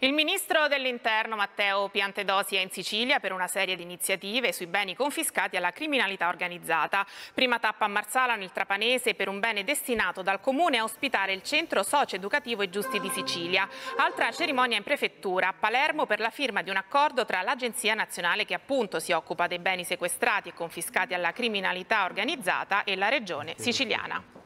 Il ministro dell'interno Matteo Piantedosi è in Sicilia per una serie di iniziative sui beni confiscati alla criminalità organizzata. Prima tappa a Marsala nel Trapanese per un bene destinato dal comune a ospitare il centro socio e giusti di Sicilia. Altra cerimonia in prefettura a Palermo per la firma di un accordo tra l'Agenzia Nazionale che appunto si occupa dei beni sequestrati e confiscati alla criminalità organizzata e la regione siciliana.